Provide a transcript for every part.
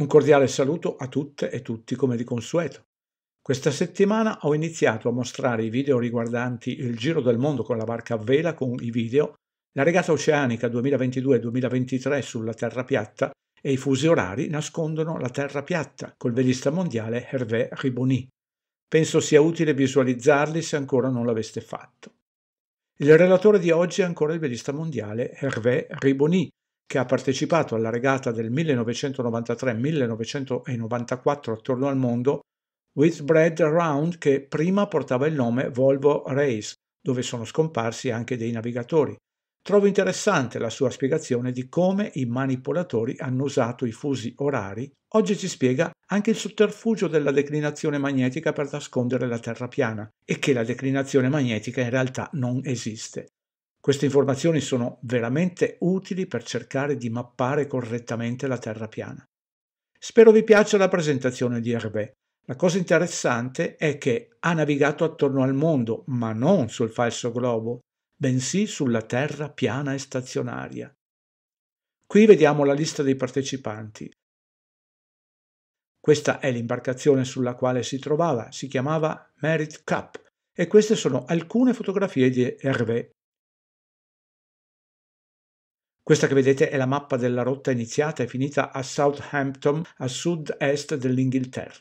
Un cordiale saluto a tutte e tutti come di consueto. Questa settimana ho iniziato a mostrare i video riguardanti il giro del mondo con la barca a vela con i video, la regata oceanica 2022-2023 sulla terra piatta e i fusi orari nascondono la terra piatta col velista mondiale Hervé Riboni. Penso sia utile visualizzarli se ancora non l'aveste fatto. Il relatore di oggi è ancora il velista mondiale Hervé Riboni, che ha partecipato alla regata del 1993-1994 attorno al mondo, With Bread Around che prima portava il nome Volvo Race, dove sono scomparsi anche dei navigatori. Trovo interessante la sua spiegazione di come i manipolatori hanno usato i fusi orari. Oggi ci spiega anche il sotterfugio della declinazione magnetica per nascondere la Terra piana e che la declinazione magnetica in realtà non esiste. Queste informazioni sono veramente utili per cercare di mappare correttamente la Terra piana. Spero vi piaccia la presentazione di Hervé. La cosa interessante è che ha navigato attorno al mondo, ma non sul falso globo, bensì sulla Terra piana e stazionaria. Qui vediamo la lista dei partecipanti. Questa è l'imbarcazione sulla quale si trovava, si chiamava Merit Cup, e queste sono alcune fotografie di Hervé. Questa che vedete è la mappa della rotta iniziata e finita a Southampton, a sud-est dell'Inghilterra.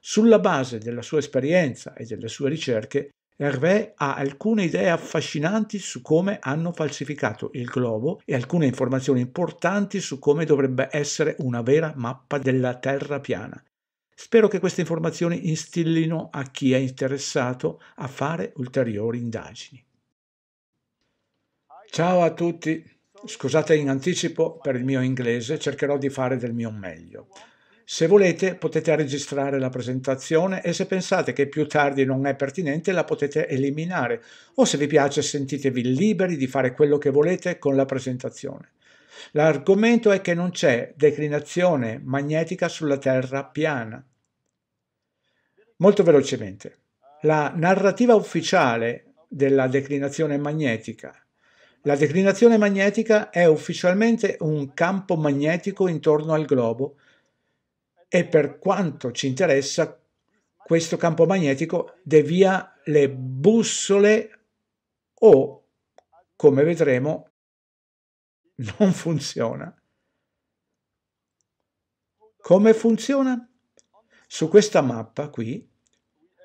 Sulla base della sua esperienza e delle sue ricerche, Hervé ha alcune idee affascinanti su come hanno falsificato il globo e alcune informazioni importanti su come dovrebbe essere una vera mappa della Terra piana. Spero che queste informazioni instillino a chi è interessato a fare ulteriori indagini. Ciao a tutti! Scusate in anticipo per il mio inglese, cercherò di fare del mio meglio. Se volete potete registrare la presentazione e se pensate che più tardi non è pertinente la potete eliminare o se vi piace sentitevi liberi di fare quello che volete con la presentazione. L'argomento è che non c'è declinazione magnetica sulla Terra piana. Molto velocemente, la narrativa ufficiale della declinazione magnetica la declinazione magnetica è ufficialmente un campo magnetico intorno al globo e per quanto ci interessa questo campo magnetico devia le bussole o, come vedremo, non funziona. Come funziona? Su questa mappa qui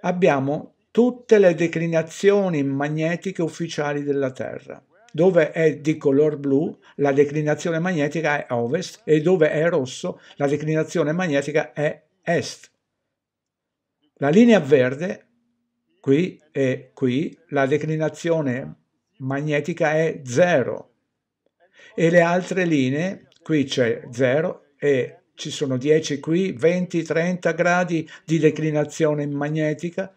abbiamo tutte le declinazioni magnetiche ufficiali della Terra dove è di color blu la declinazione magnetica è ovest e dove è rosso la declinazione magnetica è est. La linea verde, qui e qui, la declinazione magnetica è 0 e le altre linee, qui c'è 0 e ci sono 10 qui, 20, 30 gradi di declinazione magnetica,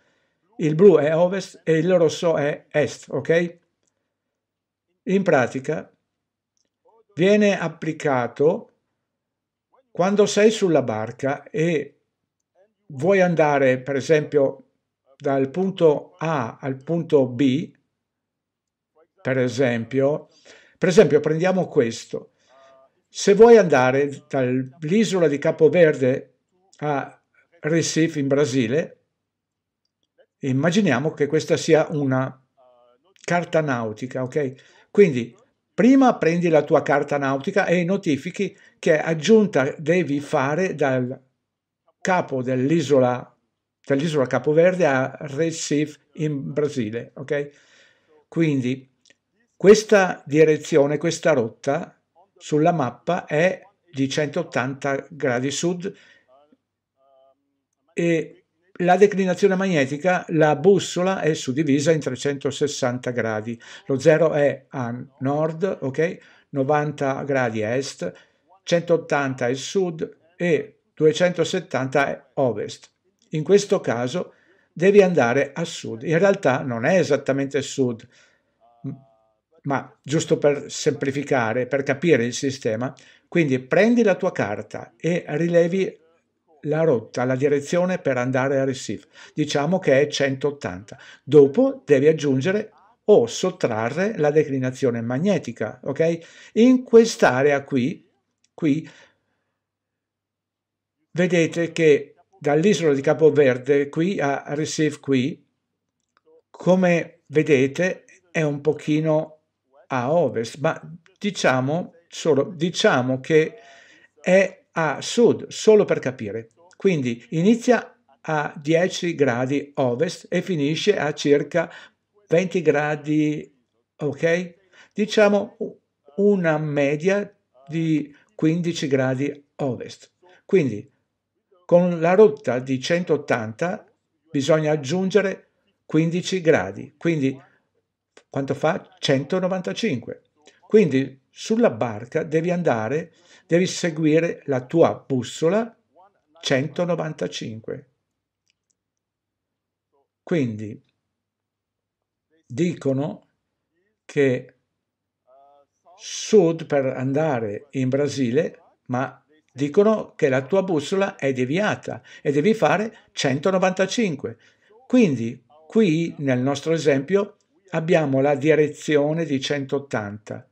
il blu è ovest e il rosso è est, ok? in pratica viene applicato quando sei sulla barca e vuoi andare per esempio dal punto A al punto B, per esempio, per esempio prendiamo questo, se vuoi andare dall'isola di Capo Verde a Recife in Brasile, immaginiamo che questa sia una carta nautica, ok? Quindi prima prendi la tua carta nautica e notifichi che aggiunta devi fare dal capo dell'isola dall'isola Capoverde a Recife in Brasile, ok? Quindi questa direzione, questa rotta sulla mappa è di 180 gradi sud e la declinazione magnetica, la bussola è suddivisa in 360 gradi. Lo 0 è a nord, ok? 90 gradi est, 180 è sud e 270 è ovest. In questo caso devi andare a sud. In realtà non è esattamente sud, ma giusto per semplificare, per capire il sistema, quindi prendi la tua carta e rilevi la rotta, la direzione per andare a Recife. Diciamo che è 180. Dopo devi aggiungere o sottrarre la declinazione magnetica, ok? In quest'area qui, qui vedete che dall'isola di Capo Verde qui a Recife, qui, come vedete è un pochino a ovest, ma diciamo solo diciamo che è a sud, solo per capire. Quindi inizia a 10 gradi ovest e finisce a circa 20 gradi, ok? Diciamo una media di 15 gradi ovest. Quindi con la rotta di 180 bisogna aggiungere 15 gradi, quindi quanto fa? 195. Quindi sulla barca devi andare, devi seguire la tua bussola 195. Quindi dicono che sud per andare in Brasile, ma dicono che la tua bussola è deviata e devi fare 195. Quindi qui nel nostro esempio abbiamo la direzione di 180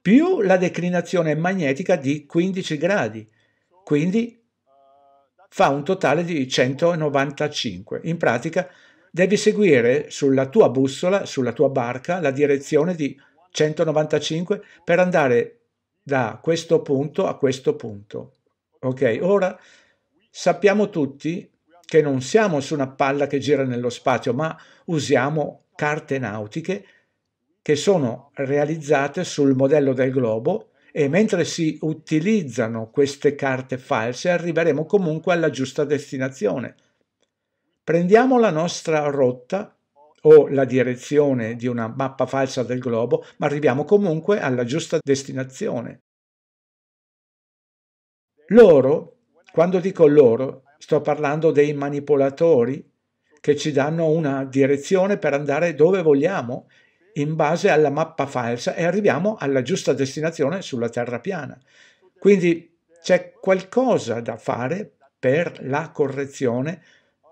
più la declinazione magnetica di 15 gradi, quindi fa un totale di 195. In pratica devi seguire sulla tua bussola, sulla tua barca, la direzione di 195 per andare da questo punto a questo punto. Ok, ora sappiamo tutti che non siamo su una palla che gira nello spazio, ma usiamo carte nautiche che sono realizzate sul modello del globo e mentre si utilizzano queste carte false arriveremo comunque alla giusta destinazione. Prendiamo la nostra rotta o la direzione di una mappa falsa del globo, ma arriviamo comunque alla giusta destinazione. Loro, quando dico loro, sto parlando dei manipolatori che ci danno una direzione per andare dove vogliamo in base alla mappa falsa e arriviamo alla giusta destinazione sulla terra piana. Quindi c'è qualcosa da fare per la correzione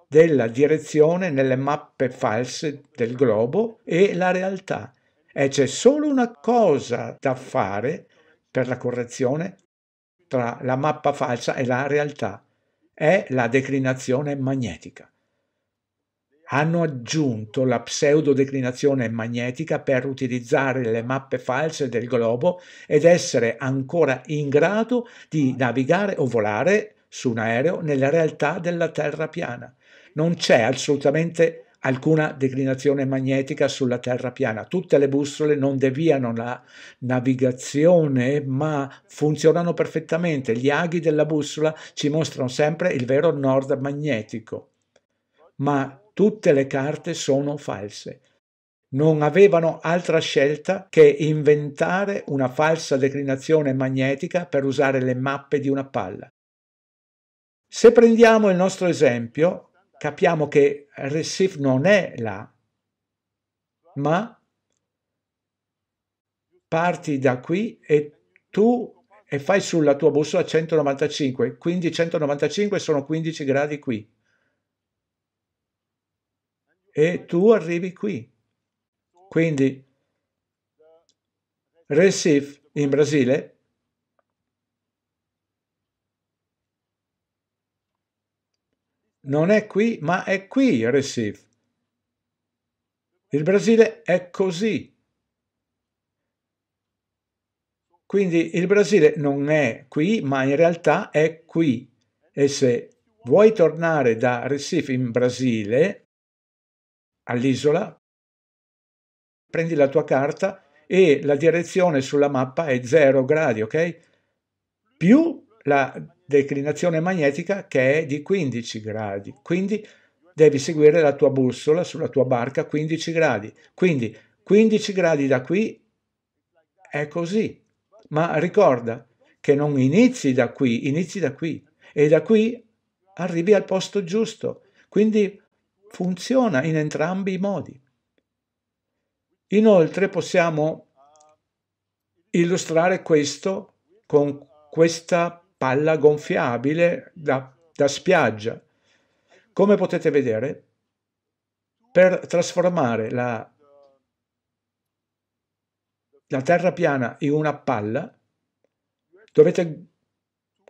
della direzione nelle mappe false del globo e la realtà. E c'è solo una cosa da fare per la correzione tra la mappa falsa e la realtà, è la declinazione magnetica hanno aggiunto la pseudodeclinazione magnetica per utilizzare le mappe false del globo ed essere ancora in grado di navigare o volare su un aereo nella realtà della Terra piana. Non c'è assolutamente alcuna declinazione magnetica sulla Terra piana. Tutte le bussole non deviano la navigazione, ma funzionano perfettamente. Gli aghi della bussola ci mostrano sempre il vero nord magnetico. Ma Tutte le carte sono false. Non avevano altra scelta che inventare una falsa declinazione magnetica per usare le mappe di una palla. Se prendiamo il nostro esempio, capiamo che Recife non è là, ma parti da qui e tu e fai sulla tua bussola 195, quindi 195 sono 15 gradi qui e tu arrivi qui. Quindi Recife in Brasile non è qui, ma è qui Recife. Il Brasile è così. Quindi il Brasile non è qui, ma in realtà è qui. E se vuoi tornare da Recife in Brasile, all'isola, prendi la tua carta e la direzione sulla mappa è 0 gradi, ok? Più la declinazione magnetica che è di 15 gradi. Quindi devi seguire la tua bussola sulla tua barca 15 gradi. Quindi 15 gradi da qui è così. Ma ricorda che non inizi da qui, inizi da qui e da qui arrivi al posto giusto. Quindi funziona in entrambi i modi. Inoltre possiamo illustrare questo con questa palla gonfiabile da, da spiaggia. Come potete vedere, per trasformare la, la terra piana in una palla, dovete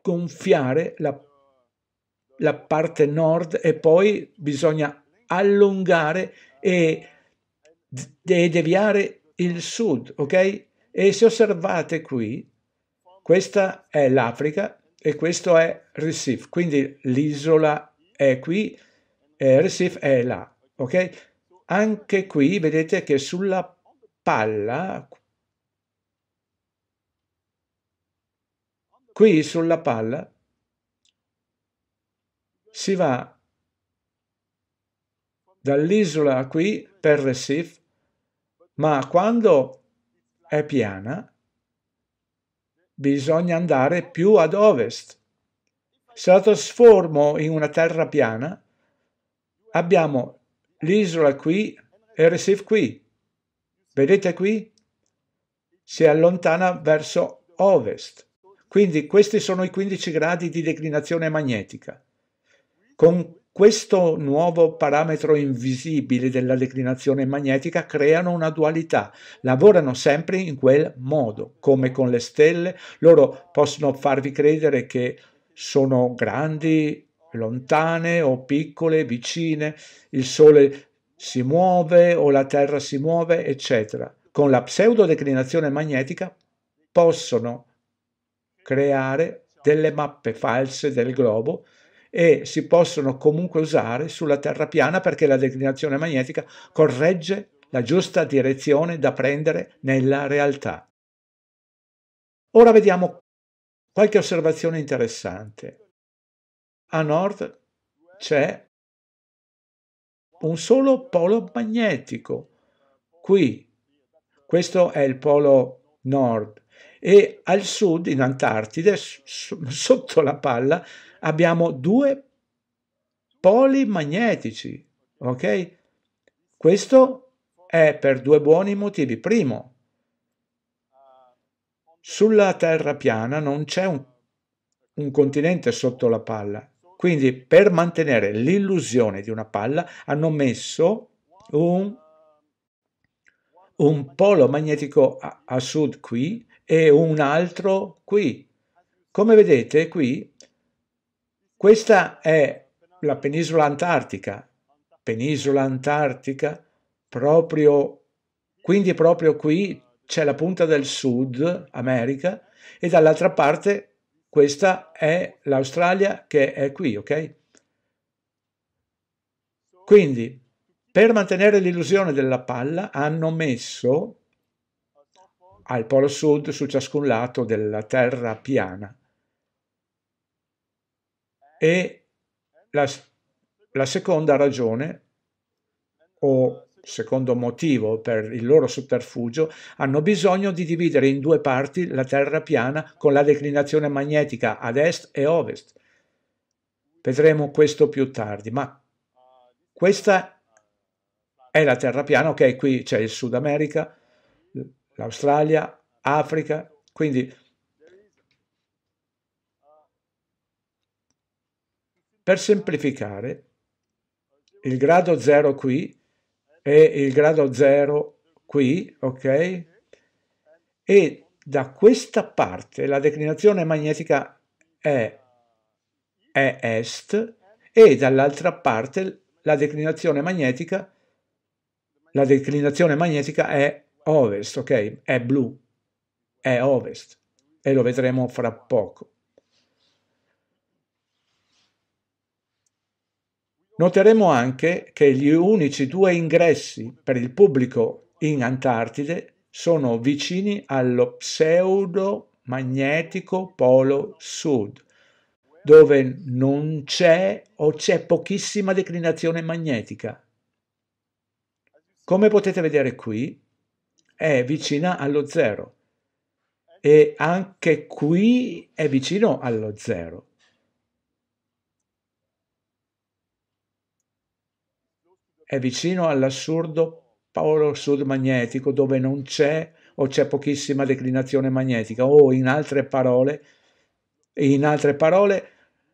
gonfiare la, la parte nord e poi bisogna allungare e, e deviare il sud, ok? E se osservate qui, questa è l'Africa e questo è Recife, quindi l'isola è qui e Recife è là, ok? Anche qui vedete che sulla palla, qui sulla palla si va dall'isola qui per Recife, ma quando è piana bisogna andare più ad ovest. Se la trasformo in una terra piana, abbiamo l'isola qui e Recife qui. Vedete qui? Si allontana verso ovest. Quindi questi sono i 15 gradi di declinazione magnetica. Con questo nuovo parametro invisibile della declinazione magnetica creano una dualità, lavorano sempre in quel modo, come con le stelle, loro possono farvi credere che sono grandi, lontane o piccole, vicine, il Sole si muove o la Terra si muove, eccetera. Con la pseudodeclinazione magnetica possono creare delle mappe false del globo e si possono comunque usare sulla terra piana perché la declinazione magnetica corregge la giusta direzione da prendere nella realtà. Ora vediamo qualche osservazione interessante. A nord c'è un solo polo magnetico. Qui, questo è il polo nord, e al sud, in Antartide, sotto la palla, abbiamo due poli magnetici, ok? Questo è per due buoni motivi. Primo, sulla terra piana non c'è un, un continente sotto la palla, quindi per mantenere l'illusione di una palla hanno messo un, un polo magnetico a, a sud qui e un altro qui. Come vedete qui, questa è la penisola antartica, penisola antartica, proprio, quindi proprio qui c'è la punta del Sud America e dall'altra parte questa è l'Australia che è qui, ok? Quindi, per mantenere l'illusione della palla, hanno messo al polo sud su ciascun lato della terra piana. E la, la seconda ragione, o secondo motivo per il loro sotterfugio, hanno bisogno di dividere in due parti la terra piana con la declinazione magnetica ad est e ovest. Vedremo questo più tardi, ma questa è la terra piana, ok, qui c'è il Sud America, l'Australia, Africa, quindi per semplificare il grado 0 qui e il grado 0 qui, ok? E da questa parte la declinazione magnetica è, è est e dall'altra parte la declinazione magnetica la declinazione magnetica è ovest, ok? È blu, è ovest e lo vedremo fra poco. Noteremo anche che gli unici due ingressi per il pubblico in Antartide sono vicini allo pseudo-magnetico polo sud, dove non c'è o c'è pochissima declinazione magnetica. Come potete vedere qui, è vicina allo zero e anche qui è vicino allo zero. È vicino all'assurdo polo sud magnetico dove non c'è o c'è pochissima declinazione magnetica o in altre parole, in altre parole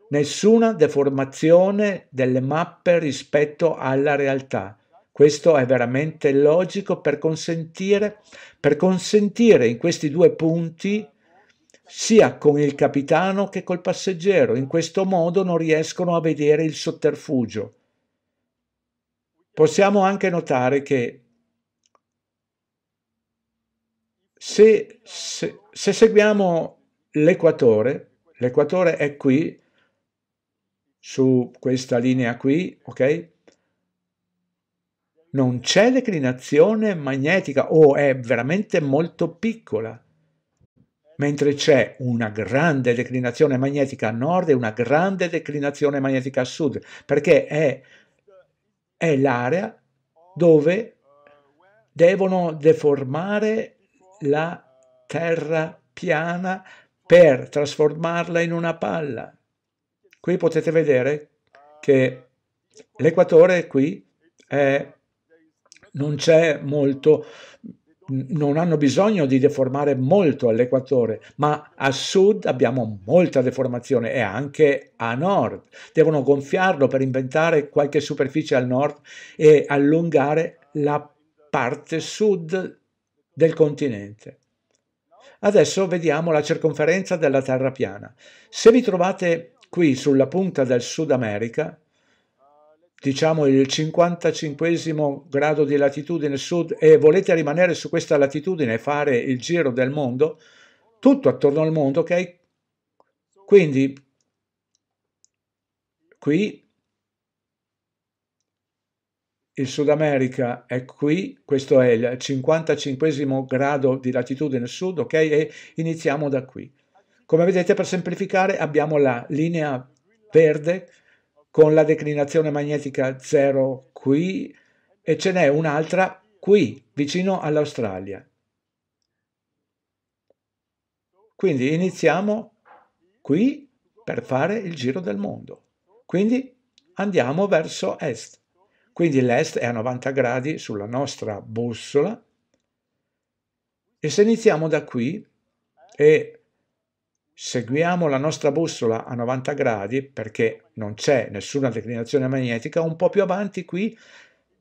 nessuna deformazione delle mappe rispetto alla realtà questo è veramente logico per consentire, per consentire in questi due punti sia con il capitano che col passeggero. In questo modo non riescono a vedere il sotterfugio. Possiamo anche notare che se, se, se seguiamo l'equatore, l'equatore è qui, su questa linea qui, ok? non c'è declinazione magnetica o è veramente molto piccola, mentre c'è una grande declinazione magnetica a nord e una grande declinazione magnetica a sud, perché è, è l'area dove devono deformare la terra piana per trasformarla in una palla. Qui potete vedere che l'equatore qui è non c'è molto, non hanno bisogno di deformare molto all'equatore, ma a sud abbiamo molta deformazione e anche a nord. Devono gonfiarlo per inventare qualche superficie al nord e allungare la parte sud del continente. Adesso vediamo la circonferenza della Terra piana. Se vi trovate qui sulla punta del Sud America, diciamo il 55 grado di latitudine sud e volete rimanere su questa latitudine e fare il giro del mondo, tutto attorno al mondo, ok? Quindi qui il Sud America è qui, questo è il 55 grado di latitudine sud, ok? E iniziamo da qui. Come vedete per semplificare abbiamo la linea verde con la declinazione magnetica 0 qui e ce n'è un'altra qui, vicino all'Australia. Quindi iniziamo qui per fare il giro del mondo. Quindi andiamo verso est. Quindi l'est è a 90 gradi sulla nostra bussola. E se iniziamo da qui e Seguiamo la nostra bussola a 90 gradi perché non c'è nessuna declinazione magnetica, un po' più avanti qui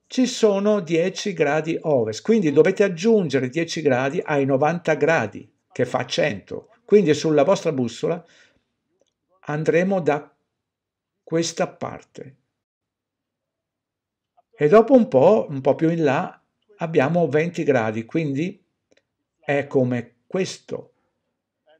ci sono 10 gradi ovest, quindi dovete aggiungere 10 gradi ai 90 gradi che fa 100. Quindi sulla vostra bussola andremo da questa parte. E dopo un po', un po' più in là, abbiamo 20 gradi, quindi è come questo.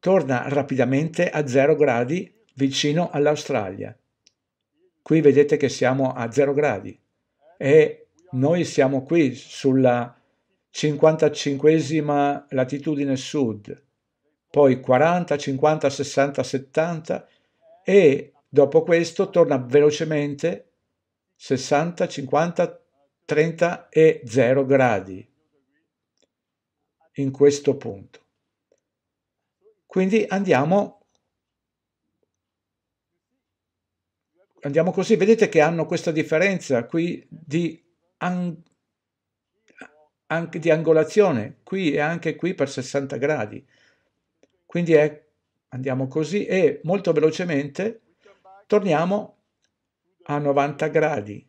torna rapidamente a 0 gradi vicino all'Australia. Qui vedete che siamo a 0 gradi e noi siamo qui sulla 55 latitudine sud, poi 40, 50, 60, 70 e dopo questo torna velocemente 60, 50, 30 e 0 gradi in questo punto. Quindi andiamo, andiamo così. Vedete che hanno questa differenza qui di, ang di angolazione, qui e anche qui per 60 gradi. Quindi è, andiamo così e molto velocemente torniamo a 90 gradi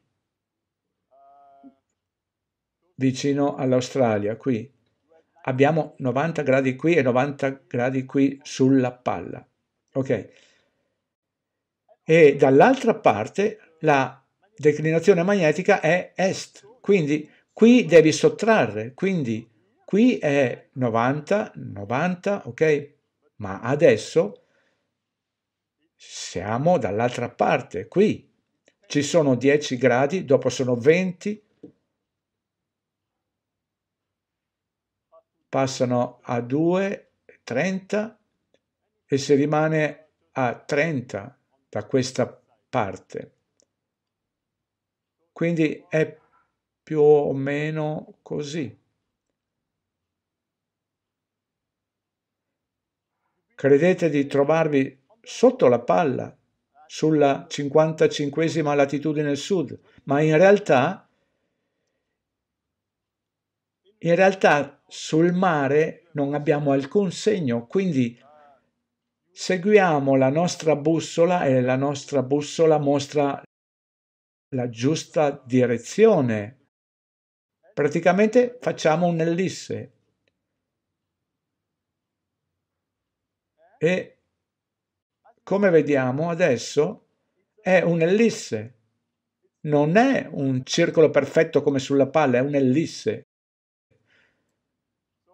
vicino all'Australia, qui abbiamo 90 gradi qui e 90 gradi qui sulla palla. Ok? E dall'altra parte la declinazione magnetica è est, quindi qui devi sottrarre, quindi qui è 90, 90, ok? Ma adesso siamo dall'altra parte, qui ci sono 10 gradi, dopo sono 20, passano a 2,30 e si rimane a 30 da questa parte. Quindi è più o meno così. Credete di trovarvi sotto la palla sulla 55esima latitudine sud, ma in realtà in realtà sul mare non abbiamo alcun segno, quindi seguiamo la nostra bussola e la nostra bussola mostra la giusta direzione. Praticamente facciamo un'ellisse. E come vediamo adesso è un'ellisse. Non è un circolo perfetto come sulla palla, è un'ellisse.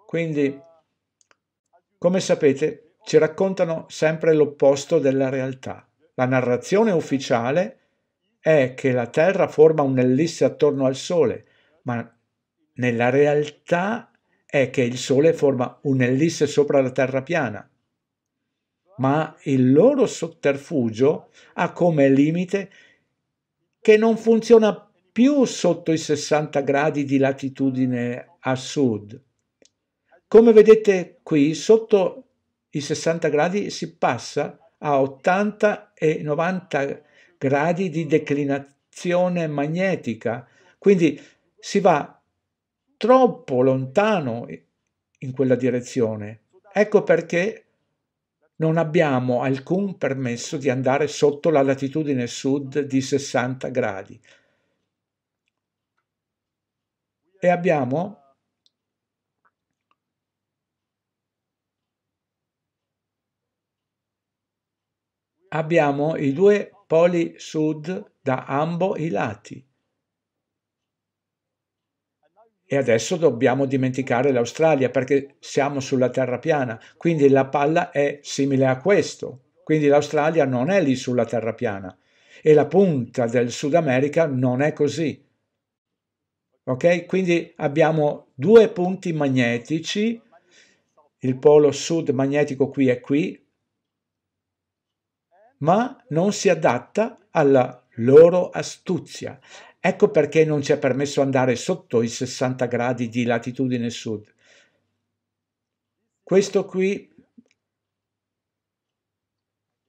Quindi, come sapete, ci raccontano sempre l'opposto della realtà. La narrazione ufficiale è che la Terra forma un'ellisse attorno al Sole, ma nella realtà è che il Sole forma un'ellisse sopra la Terra piana. Ma il loro sotterfugio ha come limite che non funziona più sotto i 60 gradi di latitudine a sud, come vedete qui sotto i 60 gradi si passa a 80 e 90 gradi di declinazione magnetica, quindi si va troppo lontano in quella direzione. Ecco perché non abbiamo alcun permesso di andare sotto la latitudine sud di 60 gradi. E abbiamo abbiamo i due poli sud da ambo i lati. E adesso dobbiamo dimenticare l'Australia perché siamo sulla terra piana, quindi la palla è simile a questo. Quindi l'Australia non è lì sulla terra piana e la punta del Sud America non è così. Ok? Quindi abbiamo due punti magnetici, il polo sud magnetico qui è qui, ma non si adatta alla loro astuzia. Ecco perché non ci è permesso andare sotto i 60 gradi di latitudine sud. Questo qui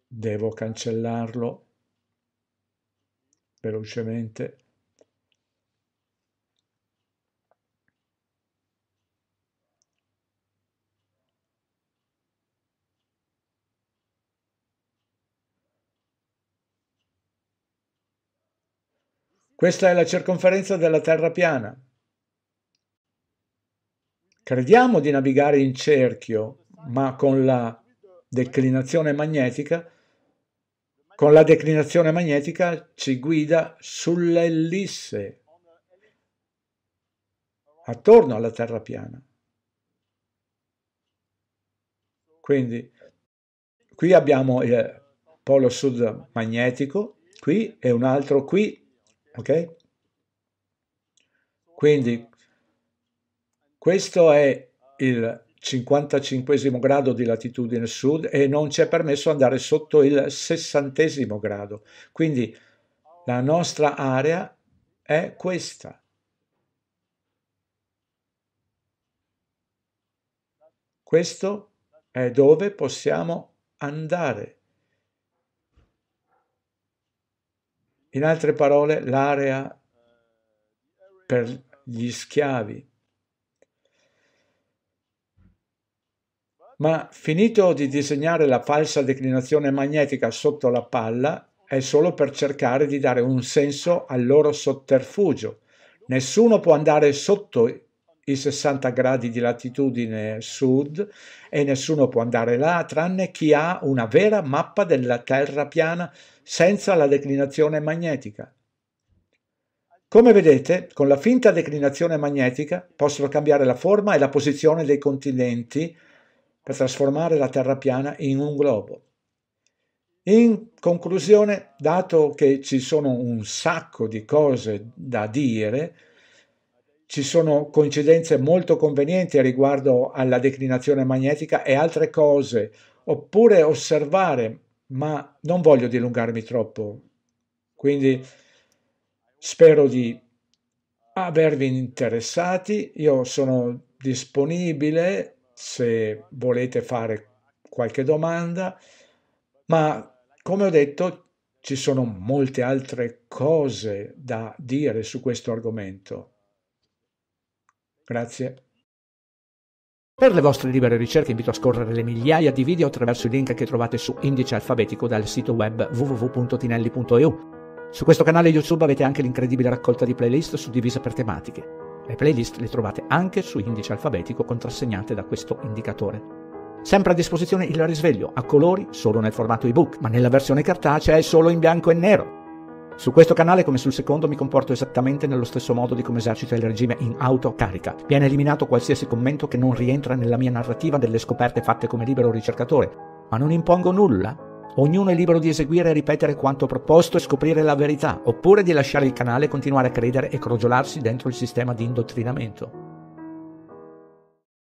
devo cancellarlo velocemente. Questa è la circonferenza della Terra piana. Crediamo di navigare in cerchio, ma con la declinazione magnetica, con la declinazione magnetica ci guida sull'ellisse, attorno alla Terra piana. Quindi qui abbiamo il polo sud magnetico, qui e un altro qui Ok? Quindi questo è il 55 grado di latitudine sud e non ci è permesso andare sotto il 60 grado. Quindi la nostra area è questa. Questo è dove possiamo andare. In altre parole, l'area per gli schiavi. Ma finito di disegnare la falsa declinazione magnetica sotto la palla, è solo per cercare di dare un senso al loro sotterfugio. Nessuno può andare sotto i 60 gradi di latitudine sud e nessuno può andare là tranne chi ha una vera mappa della terra piana senza la declinazione magnetica. Come vedete, con la finta declinazione magnetica possono cambiare la forma e la posizione dei continenti per trasformare la Terra piana in un globo. In conclusione, dato che ci sono un sacco di cose da dire, ci sono coincidenze molto convenienti riguardo alla declinazione magnetica e altre cose, oppure osservare ma non voglio dilungarmi troppo, quindi spero di avervi interessati. Io sono disponibile se volete fare qualche domanda, ma come ho detto ci sono molte altre cose da dire su questo argomento. Grazie. Per le vostre libere ricerche invito a scorrere le migliaia di video attraverso i link che trovate su Indice Alfabetico dal sito web www.tinelli.eu. Su questo canale YouTube avete anche l'incredibile raccolta di playlist suddivise per tematiche. Le playlist le trovate anche su Indice Alfabetico contrassegnate da questo indicatore. Sempre a disposizione il risveglio, a colori, solo nel formato ebook, ma nella versione cartacea è solo in bianco e nero. Su questo canale, come sul secondo, mi comporto esattamente nello stesso modo di come esercito il regime in autocarica. Viene eliminato qualsiasi commento che non rientra nella mia narrativa delle scoperte fatte come libero ricercatore, ma non impongo nulla. Ognuno è libero di eseguire e ripetere quanto proposto e scoprire la verità, oppure di lasciare il canale e continuare a credere e crogiolarsi dentro il sistema di indottrinamento.